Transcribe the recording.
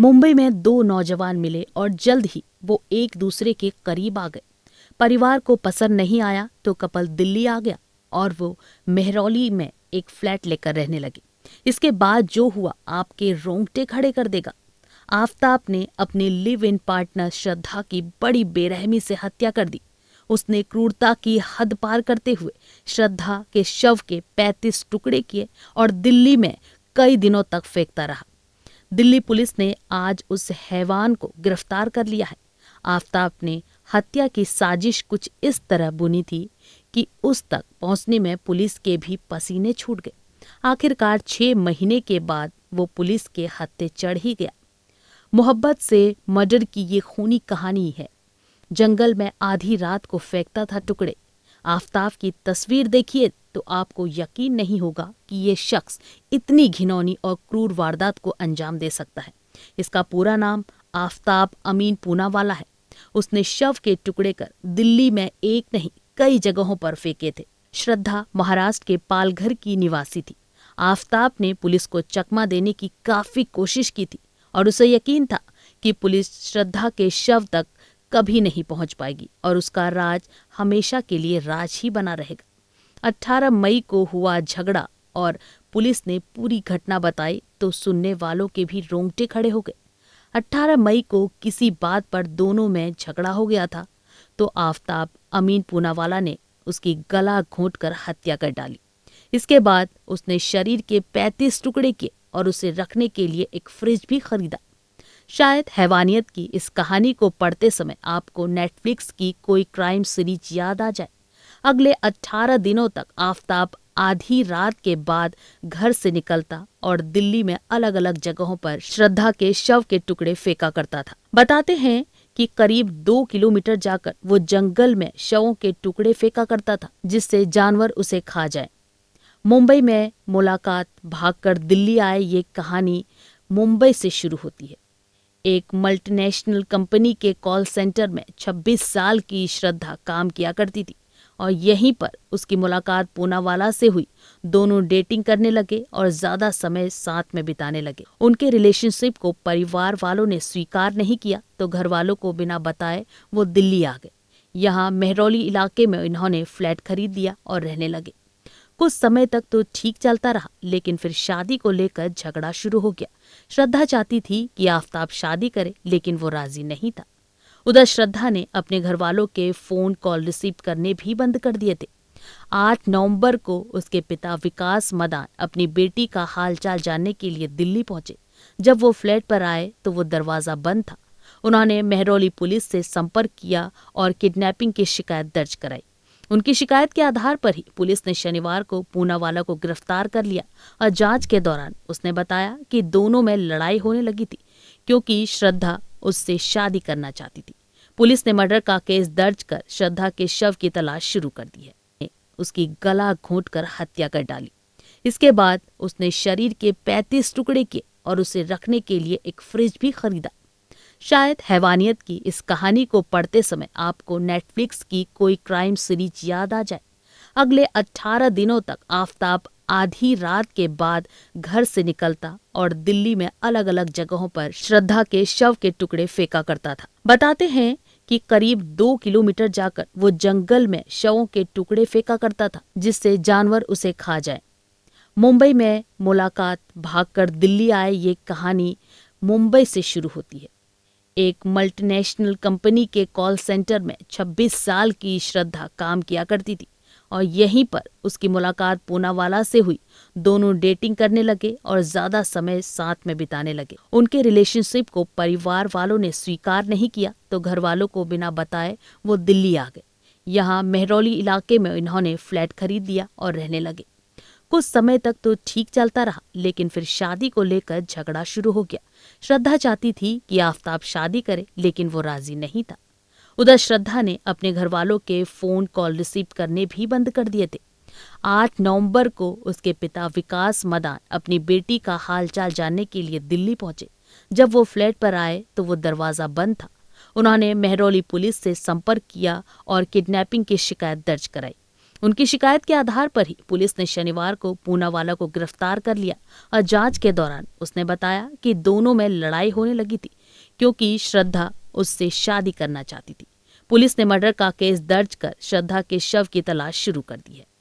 मुंबई में दो नौजवान मिले और जल्द ही वो एक दूसरे के करीब आ गए परिवार को पसंद नहीं आया तो कपल दिल्ली आ गया और वो मेहरौली में एक फ्लैट लेकर रहने लगे इसके बाद जो हुआ आपके रोंगटे खड़े कर देगा आफ्ताब ने अपने लिव इन पार्टनर श्रद्धा की बड़ी बेरहमी से हत्या कर दी उसने क्रूरता की हद पार करते हुए श्रद्धा के शव के 35 टुकड़े किए और दिल्ली में कई दिनों तक फेंकता रहा दिल्ली पुलिस ने आज उस हैवान को गिरफ्तार कर लिया है आफ्ताब ने हत्या की साजिश कुछ इस तरह बुनी थी कि उस तक पहुंचने में पुलिस के भी पसीने छूट गए आखिरकार छह महीने के बाद वो पुलिस के हत्थे चढ़ ही गया मोहब्बत से मर्डर की ये खूनी कहानी है जंगल में आधी रात को फेंकता था टुकड़े आफ्ताब की तस्वीर देखिए तो आपको यकीन नहीं होगा कि ये शख्स इतनी घिनौनी और क्रूर वारदात को अंजाम दे सकता है इसका पूरा नाम आफताब अमीन पूनावाला है उसने शव के टुकड़े कर दिल्ली में एक नहीं कई जगहों पर फेंके थे श्रद्धा महाराष्ट्र के पालघर की निवासी थी आफ्ताब ने पुलिस को चकमा देने की काफी कोशिश की थी और उसे यकीन था कि पुलिस श्रद्धा के शव तक कभी नहीं पहुंच पाएगी और उसका राज हमेशा के लिए राज ही बना रहेगा 18 मई को हुआ झगड़ा और पुलिस ने पूरी घटना बताई तो सुनने वालों के भी रोंगटे खड़े हो गए 18 मई को किसी बात पर दोनों में झगड़ा हो गया था तो आफताब अमीन पूनावाला ने उसकी गला कर हत्या कर डाली इसके बाद उसने शरीर के पैंतीस टुकड़े किए और उसे रखने के लिए एक फ्रिज भी खरीदा शायद हैवानियत की इस कहानी को पढ़ते समय आपको नेटफ्लिक्स की कोई क्राइम सीरीज याद आ जाए अगले 18 दिनों तक आफताब आधी रात के बाद घर से निकलता और दिल्ली में अलग अलग जगहों पर श्रद्धा के शव के टुकड़े फेंका करता था बताते हैं कि करीब दो किलोमीटर जाकर वो जंगल में शवों के टुकड़े फेंका करता था जिससे जानवर उसे खा जाए मुंबई में मुलाकात भागकर दिल्ली आए ये कहानी मुंबई से शुरू होती है एक मल्टीनेशनल कंपनी के कॉल सेंटर में 26 साल की श्रद्धा काम किया करती थी और यहीं पर उसकी मुलाकात पूनावाला से हुई दोनों डेटिंग करने लगे और ज्यादा समय साथ में बिताने लगे उनके रिलेशनशिप को परिवार वालों ने स्वीकार नहीं किया तो घर वालों को बिना बताए वो दिल्ली आ गए यहाँ मेहरौली इलाके में इन्होंने फ्लैट खरीद लिया और रहने लगे कुछ समय तक तो ठीक चलता रहा लेकिन फिर शादी को लेकर झगड़ा शुरू हो गया श्रद्धा चाहती थी कि आफताब शादी करे लेकिन वो राजी नहीं था उधर श्रद्धा ने अपने घर वालों के फोन कॉल रिसीव करने भी बंद कर दिए थे आठ नवंबर को उसके पिता विकास मदान अपनी बेटी का हालचाल जानने के लिए दिल्ली पहुंचे जब वो फ्लैट पर आए तो वो दरवाज़ा बंद था उन्होंने मेहरौली पुलिस से संपर्क किया और किडनैपिंग की शिकायत दर्ज कराई उनकी शिकायत के आधार पर ही पुलिस ने शनिवार को पूनावाला को गिरफ्तार कर लिया और जांच के दौरान उसने बताया कि दोनों में लड़ाई होने लगी थी क्योंकि श्रद्धा उससे शादी करना चाहती थी पुलिस ने मर्डर का केस दर्ज कर श्रद्धा के शव की तलाश शुरू कर दी है उसकी गला घोट कर हत्या कर डाली इसके बाद उसने शरीर के पैंतीस टुकड़े किए और उसे रखने के लिए एक फ्रिज भी खरीदा शायद हैवानियत की इस कहानी को पढ़ते समय आपको नेटफ्लिक्स की कोई क्राइम सीरीज याद आ जाए अगले 18 दिनों तक आफताब आधी रात के बाद घर से निकलता और दिल्ली में अलग अलग जगहों पर श्रद्धा के शव के टुकड़े फेंका करता था बताते हैं कि करीब दो किलोमीटर जाकर वो जंगल में शवों के टुकड़े फेंका करता था जिससे जानवर उसे खा जाए मुंबई में मुलाकात भागकर दिल्ली आए ये कहानी मुंबई से शुरू होती है एक मल्टीनेशनल कंपनी के कॉल सेंटर में 26 साल की श्रद्धा काम किया करती थी और यहीं पर उसकी मुलाकात पूनावाला से हुई दोनों डेटिंग करने लगे और ज़्यादा समय साथ में बिताने लगे उनके रिलेशनशिप को परिवार वालों ने स्वीकार नहीं किया तो घर वालों को बिना बताए वो दिल्ली आ गए यहाँ मेहरौली इलाके में इन्होंने फ्लैट खरीद दिया और रहने लगे कुछ समय तक तो ठीक चलता रहा लेकिन फिर शादी को लेकर झगड़ा शुरू हो गया श्रद्धा चाहती थी कि आफताब शादी करे लेकिन वो राजी नहीं था उधर श्रद्धा ने अपने घर वालों के फोन कॉल रिसीव करने भी बंद कर दिए थे आठ नवंबर को उसके पिता विकास मदान अपनी बेटी का हालचाल जानने के लिए दिल्ली पहुंचे जब वो फ्लैट पर आए तो वो दरवाज़ा बंद था उन्होंने मेहरौली पुलिस से संपर्क किया और किडनैपिंग की शिकायत दर्ज कराई उनकी शिकायत के आधार पर ही पुलिस ने शनिवार को पूनावाला को गिरफ्तार कर लिया और जांच के दौरान उसने बताया कि दोनों में लड़ाई होने लगी थी क्योंकि श्रद्धा उससे शादी करना चाहती थी पुलिस ने मर्डर का केस दर्ज कर श्रद्धा के शव की तलाश शुरू कर दी है